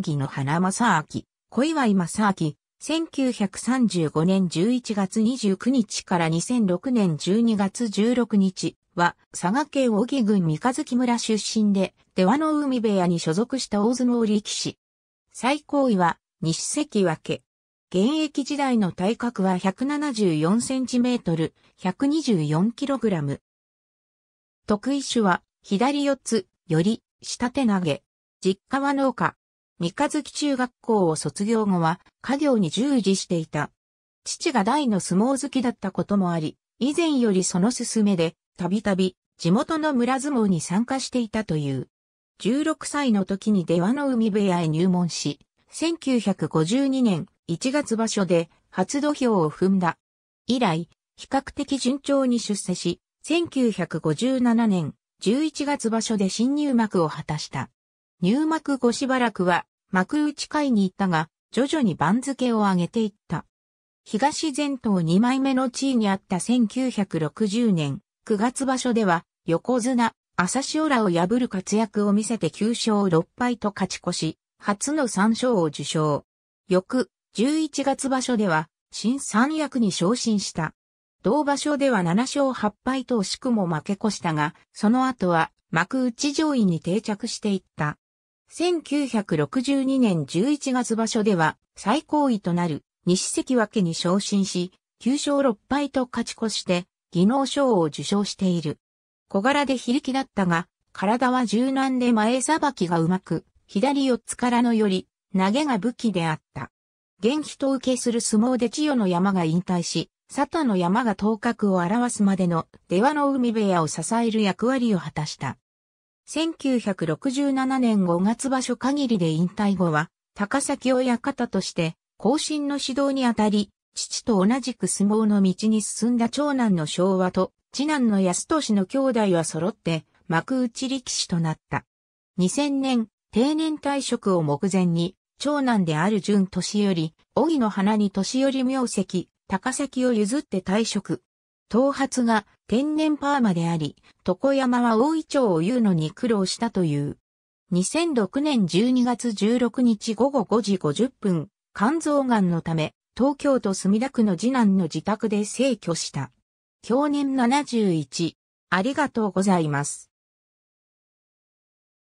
木の花正明、小祝正明、1935年11月29日から2006年12月16日は、佐賀県小木郡三日月村出身で、出羽の海部屋に所属した大相撲力士。最高位は、西関脇。現役時代の体格は174センチメートル、124キログラム。得意種は、左四つ、より、下手投げ。実家は農家。三日月中学校を卒業後は家業に従事していた。父が大の相撲好きだったこともあり、以前よりその勧めで、たびたび地元の村相撲に参加していたという。16歳の時に出羽の海部屋へ入門し、1952年1月場所で初土俵を踏んだ。以来、比較的順調に出世し、1957年11月場所で新入幕を果たした。入幕後しばらくは幕内会に行ったが、徐々に番付を上げていった。東前頭2枚目の地位にあった1960年9月場所では横綱、朝潮らを破る活躍を見せて9勝6敗と勝ち越し、初の3勝を受賞。翌11月場所では新三役に昇進した。同場所では7勝8敗と惜しくも負け越したが、その後は幕内上位に定着していった。1962年11月場所では最高位となる西関脇に昇進し、9勝6敗と勝ち越して、技能賞を受賞している。小柄で非力だったが、体は柔軟で前さばきがうまく、左四つからのより、投げが武器であった。元気と受けする相撲で千代の山が引退し、佐田の山が頭角を表すまでの出羽の海部屋を支える役割を果たした。1967年5月場所限りで引退後は、高崎親方として、後進の指導にあたり、父と同じく相撲の道に進んだ長男の昭和と、次男の安俊の兄弟は揃って、幕内力士となった。2000年、定年退職を目前に、長男である淳年より、荻の花に年寄り名跡、高崎を譲って退職。頭髪が天然パーマであり、床山は大井町を言うのに苦労したという。2006年12月16日午後5時50分、肝臓癌のため、東京都墨田区の次男の自宅で逝去した。去年71。ありがとうございます。